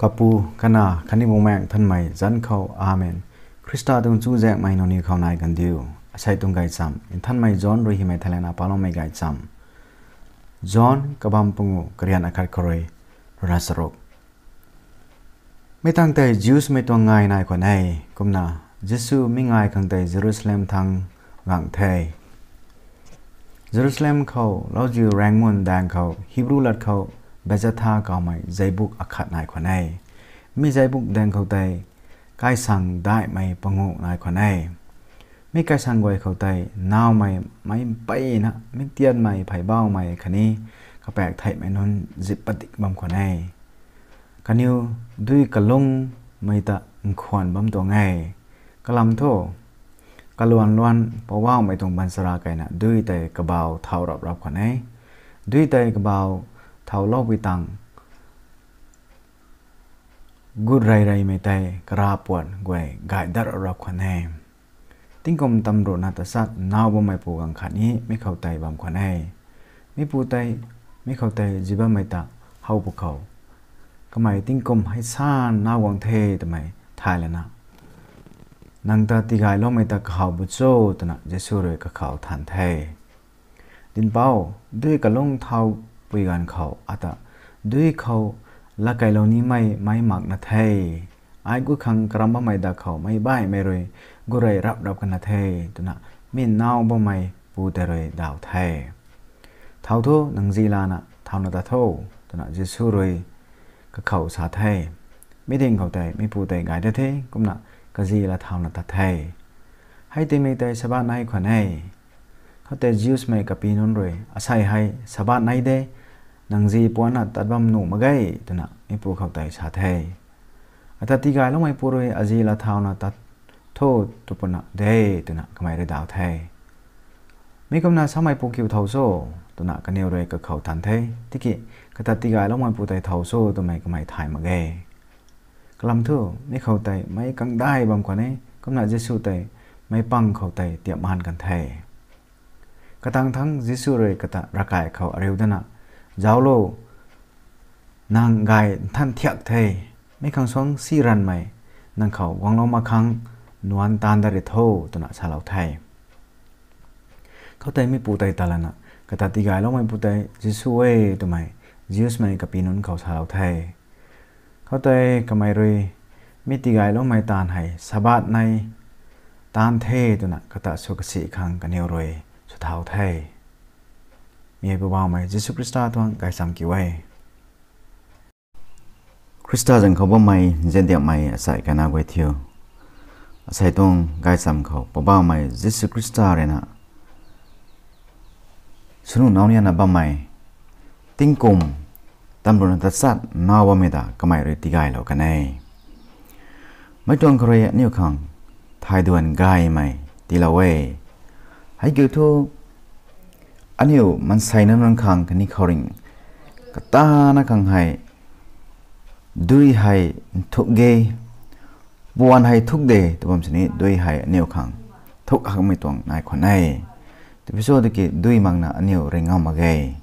กับปูคณะคณิบุแมงท่านใหม่จันเขาอาเมนคริสต์ตุงจูแจกไม่นอนิเขานายกันเดียวใช้ตุงไก่ซ้ำท่านใหม่จอนรุ่ยไม่ทะเลนาพาลงไม่ไก่ซ้ำจอนกับบัำปงูกเรียนอาการคอยรัสโรกไม่ตั้งแต่จิวส์ไม่ตัวง่ายนายคนไหนกุมนาจิสูไม่ง่ายขังแต่เยรูซาเล็มทางหลังไทยเยรูซาเล็มเขาเราจะแรงมุนแดงเขาฮิบรูลัดเขาบจทากาไม่ใจบุกอคัดนายคนไม่ใจบุกแดงเขาไตใกล้สั่งได้ไม่ปงุนายคนไม่ใกล้สั่งไวเขาไตน่าไม่ไม่ไปนะไม่เตียนไม่ไผ่เบ้าไม่คนนี้กระแปลกไทยไม่นุนจิปติกบำคนไอคนยูด้วยกระลุงไม่ตะขวนบํมตัวไง กระลำโทกะลวนลวนเพราะว่าไม่ตรงบรรสารไกนะด้วยแต่กระเบาเท่ารับรับคนไอด้วยแต่กระเบาเท่าลอกวิตัง กุดไรไรไม่ไตกราปวดกวยกายดัดรับขวัญแห่ติ้งกรมตำรวจนาตสัตนาวบ่ไม่ปูกังขันนี้ไม่เข้าใจบำขวัญใไม่ปูไตไม่เข้าใจจีบไม่ตาเฮาปูเขาก็ไม่ติ้งกรมให้ซ่านนาวังเททำไมทายแล้วนะนังตาติกายล้มไม่ตาข่าวบุโจตนะเจสุเรกเข่าวทันเทดินเป้าด้วยกระลงเท้าปุยกันเขาอาตด้วยเขาละไกเหล่านี้ไม่ไม่หมักนะเทยไอ้กูขังกรัมบ่ไม่ดาเขาไม่บ่ายไม่รวยกูเลยรับรับกันนะเทยตัวน่ะมินเน่าบ่ไม่ปูแต่รวยดาวเทยท่าทุนังจีลานะท่านาตาทูตัวน่ะจะสู้รวยก็เขาสาเทยไม่เด้งเขาแต่ไม่ปูแต่ไงแต่เทยกุน่ะก็จีละท่านาตาเทยให้เต็มแต่สบายในขวัญให้ เขาแต่จิ้วส์ไม่กับปีนนรวยอาศัยให้สบายในเด้นังจีปวนัดตัดบำหนูมาไกตนะมีปูเข้าไตชาไทยอัตติกายลงไม่ปูเลยอจีลาเทาวนาตัดโทษตุปนะเดย์ตนะก็ไม่ได้ดาวไทยมีกำนาสมัยปูเคยวเทาโซตนะก็เนืเนรวยก็เขาทันไทยที่กิกตัดติกายลงไม่ปูไตเทาโซตัวไม่ก็ไม่ถ่ายมาไกกลำเถอะไม่เข้าไตไม่กังได้บัากว่านี้กำนาเจสูไตไม่ปังเข้าไตเตียมานกันไทยกระทั่งทั้งยิสุเลยกระตะระกายเขาเริวดนะจ้าโล นางกายท่านเทียกเทไม่คังสองสีรันไหมนางเขาวังลงมาคังนวนตานดาริทโฮตนะชาลาวไทย เขาใจไม่ปูไตตาลนะกตัดติกายลงไม่ปูไตจิสุเอตุวไหมจิสไม่กับปีนุนเขาชาลาวไทย เขาใจกับไม่รวยมีติกายลงไม่ตานให้สบัดในตานเทตุวนะกตัดสุกสีคังกันเนียวรวยสุดทาวไทยมีผู้บ่าวไมจิสุคริสต์ทวงกายสามกิไว้คริสต์จังเขาบ่ไมเจนเดียไมใส่กันนาไว้เที่ยวใส่ตรงกายสามเขาผู้บ่าวไมจิสุคริสต์เลยนะสนุนเอาเนี่ยนะบ่ไมติ้งกุมตำรวจตัดสัตว์นาวเมตาก็ไม่รีตีกายเรากันไงไม่ตรงใครเนิ่วขังทายด่วนกายไม่ตีละเว้ให้เกิดทุก anh anil man sainan rang khang kani khoring kata na kang hai dui hai thuk ge buan hai thuk de tobam sini dui hai anil khang thuk hak mi tong nai khon nai tipiso de ki dui mangna anil renga mage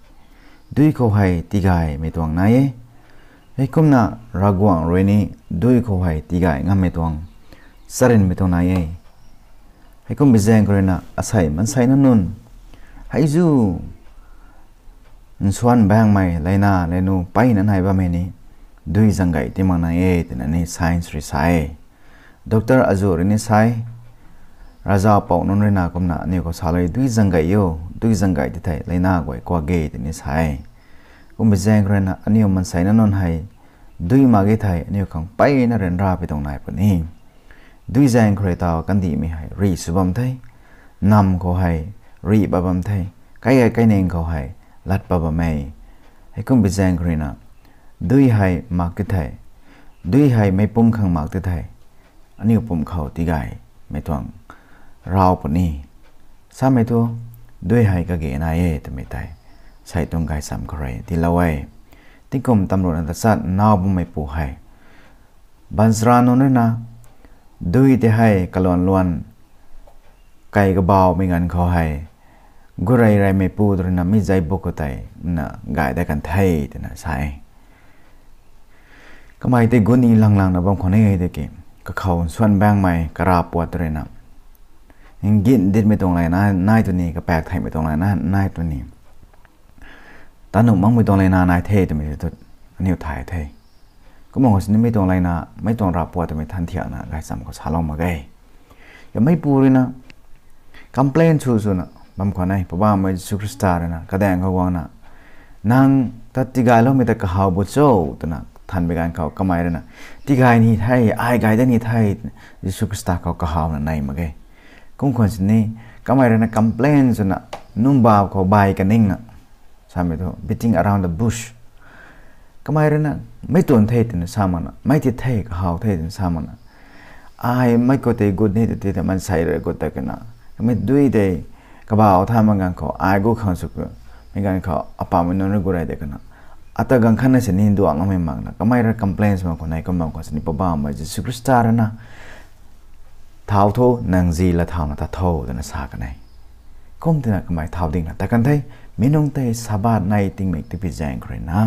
dui ko hai tigai mi tong nai e. ei kumna ragwang reni dui ko hai tigai ngam mi tong sarin mi bây giờ anh ei kum bizeng korena asai say sainan nun ให้จูส่วนแบงไม่เลยน่าไรนูไปนั่นไหนบ้างไหมนี่ดุยจังไกที่มันนั่งเอตินันนี่ science ริไซด็อกเตอร์อาจูรินิ่ไซราจาปอกนนรนากุมนาเนี่ยก็สาเลยดุยจังไกโยดุยจังไกที่ไทยเไรน่าไวยกว่าเกยตินี่ไซกุมเปแจงเรนะอันนี้มันใส่นั่นนนให้ดุยมาเกย์ไทยอันนี้ขัไปนั่นเรนราไปตรงไหนปุ่นี่ดุยแจงใครตาวกันดีไม่ให้รีสุบอมไทยนำเขาให้รีบบำไทยไกไกไกเนงเขาให้ลัดบะบะไม่ให้คุณไปแจ้งกรีนะดุยให้มากติไทยดุยให้ไม่ปุ่มขังมากติไทยอันนี้ปุ่มเขาตีไก่ไม่ทวงเราปนี่ซ้ำไม่ตัวด้วยให้กะเกนายเอตไม่ไยใส่ตรงกายสามใครที่ละไว้ที่กรมตำรวจอันตรสัตนาบุไม่ปูให้บันสรานนนะ ด้วยที่ให้กลวนลวนไกก็บาไม่งันเขาให้กุไรไรไม่ปูตรนะไม่ใจบกตัยนะกายได้กันไทยแต่นะใช่ก็ไม่ได้กุนีหลังๆนะบางคนให้ไอ้เด็ก็เขาส่วนแบงใหม่กราปวดตรนะยังกินดิดไม่ตรงไรนะนายตัวนี้ก็แปลกไทยไม่ตรงไรนะนายตัวนี้ตาหนุ่มมั่งไม่ตรงไรนะนายเทแต่ไม่ได้ตุดอันนี้ถ่ายเทก็มองว่าสิ่งไม่ตรงไรนะ ไม่ตรงราปวดแต่ไม่ทันเที่งนะกายสัมก็ชาลงมาไกยังไม่ปูเลยนะ complain chu chu na mam khwa nai baba ma jesus christa ra na kada ang khwa na nang ta ti ga lo mi ta ka ha bo cho ta na than be gan khwa kamai ra na ti ga ni thai ai ga da ni thai jesus christa ka ka ha na nai ma ge kung khon sin ni kamai ra na complain chu na num ba ko bai ka ning na sami to beating around the bush kamai ra na mai ton thai tin sa ma na mai ti thai ka ha thai tin sa ma na ai mai ko te good ni te te man sai ra ko ta ka na ไม่ดุยูดีก็บ่าวทำมันกันขาอายกูขังสุกมีกันก็อปามันนู้นกูไรเด็กนะอัตตะกันขันนั้นสินินดูอ่างไม่มังนะก็ไม่รักคอมเพลนส์มาคนไหนก็มาคนสินิปบ้ามาจิสุครสตาร์นะท้าวทูนังจีละท้าวนะท้าวูเดินสากันไงก็มีนะก็ไม่ท้าวดิ่งนะแต่กันที่มีน้องเตยสบายนายติงเมกติ่พิจารณ์ครนะ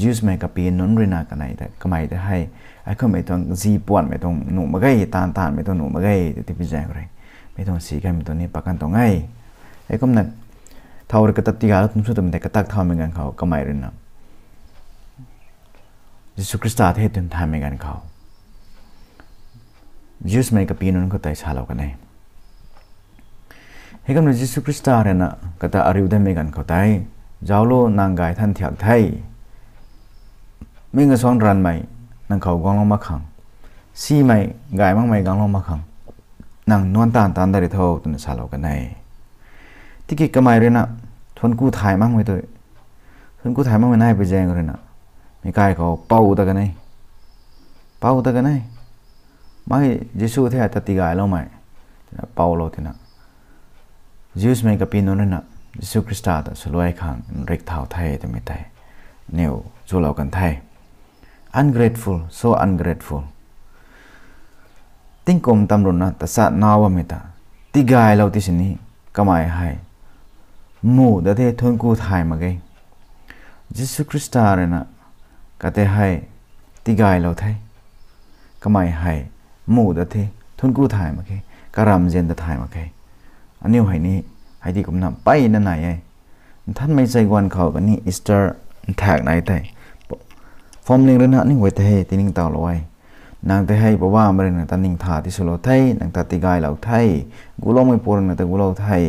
ยูสเมกับพี่นนรินากันไหนแต่ก็ไม่ได้ให้ไอ้คนไม่ต้องจีปวนไม่ต้องหนุ่มไม่ไงตานตานไม่ต้องหนุ่มไม่ไงทีพิจารณ์ครับไม่ต้องสีกันตัวนี้ประกันตองไงไอ้ก็มันท่าเรกรตัดตีกาลทุ่มสุดมันแต่กระตักทวเหมือนกันเขาก็ไม่รู้นะยิสุคริสต์อาเทศทวเหมือนกันเขายิสไม่กับปีนั้นก็ตตยชาลรกันเองไอ้ก็มันยิสุคริสต์อาเรนะกระตัอาริวเดนเหมือนกันเขาตาเจ้าโลนางกายท่านเถียงไทยไม่เงินสองรันไม่นางเขากองลงมาขังซีไม่กายมั่งไม่กองลงมาขังนังนวลตานตานได้เท่าตุนสาลกันในที่กิกมาเรนะทนกู้ถ่ายมั่งไว้ตัวทนกู้ถ่ายมั่งไว้นายไปแจงเลยนะมีกายเขาเป่าตะกันไนเป่าตะกันไหไม่เยซูเทียตติกายเราไหมเป่าเราทีนะยูสไม่กับปีนนั่นนะยยซูคริสต์ตสลวยขังเร็กเท้าไทยแต่ไม่ไทยเนี่ยจู่เรากันไทย ungrateful so ungrateful ting kom tamrun na ta sa nawa meta ti gai lo ti sini kamai hai mu da te thon ku thai ma ge jisu krista re na ka te hai ti gai lo thai kamai hai mu da te thon ku thai ma ge karam jen da thai ma ge aniu hai ni hai ti kom na pai na nai ai than mai sai gwan khau ka ni easter thak nai thai ฟอมเลี้ยงเรนะนี่ไว้เทตินิงตาลอย nang te hai bawa mare na taning tha ti sulo thai nang ta tigai lau thai gulo mai por na ta gulo thai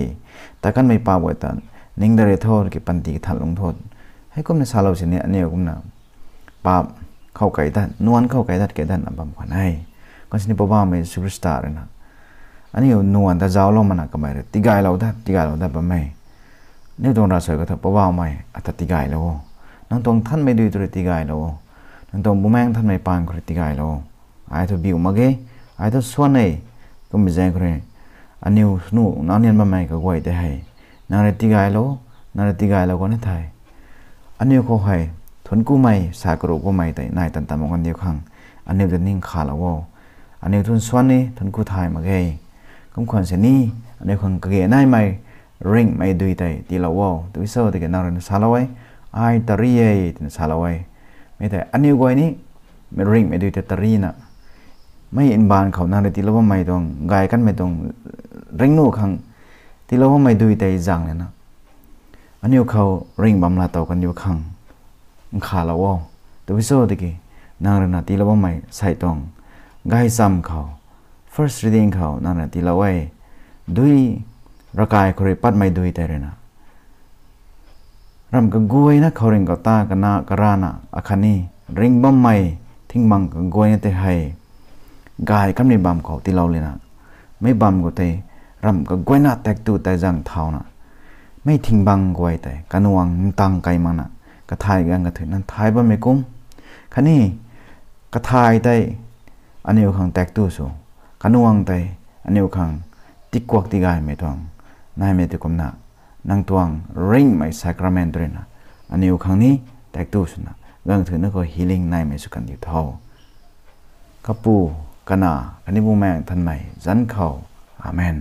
takan mai pa bo tan ning da re thor ki panti ki thalung thot hai kum ne salau sin ne ne kum na pa khau kai dan nuan khau kai dat ke dan abam khan hai kan sin bawa mai superstar na ani nuan ta jaw lo mana kamai re tigai lau da tigai lau da ba mai ne dong ra soi ka tha bawa mai ata tigai lau nang tong than mai du tu tigai lau nang tong bumang than mai pang kri tigai lau ai to biu mage ai to swane ko mi jang kore aniu nu nanian ma mai ko goi te hai na re ti gai lo na re ti gai lo ko ne thai aniu ko hai thon ku mai sa ko ko mai tai nai tan tam ngon dio khang aniu de ning kha la wo aniu thun swane thon ku thai mage kom khon se ni aniu khang ke nai mai ring mai dui tai ti la wo tu so te ke na re sa la wai ai ta ri ye tin sa la wai mai tai aniu goi ni ring mai dui te ta ri na ไม่เห็นบานเขานาเยตีแล้วว่าไม่ต้องกายกันไม่ต้องเร่งโน้ขังที่เราว่าไม่ดูใจจังเลยนะอันนี้เขาเร่งบำลาเต่ากันอยู่ขังขาเราว่าตัววิโซตะกี้นางรนาตีแล้วว่าไม่ใส่ตองกายซ้ำเขา first reading เขานางรนาตีแล้วไว้ด้วยร่างกายคอยปัดไม่ดูยใจเลยนะรำกับกวยนะเขาเร่งกับตากันนากระรานะอาคันนี้เร่งบ่ไม่ทิ้งบังกับกวยน่แต่ให้กายกำาในบัมเขาต่เราเลยนะไม่บัมก็เตรำก็กวยน่าแตกตัวแต่จังเท่านะไม่ทิ้งบังกวยแต่กันวังตังไกมันนะกระทายกันกระถือนั้นทายบมไม่กุ้มคันนี้กระทายได้อันนี้ขังแตกตัวสูกันวังแต่อันนี้ขังติกวกติกายไม่ตวงนายไม่ติกุมนะนางตวงริงไม่สักระเมนตรนะอันนี้ขังนี้แตกตัวสูนะกันถือนั่นก็ฮีลิ่งนายไม่สุกันอยู่เท่ากับปูกนาอันนี้บุแมงทันใหม่จันเขาอาเมน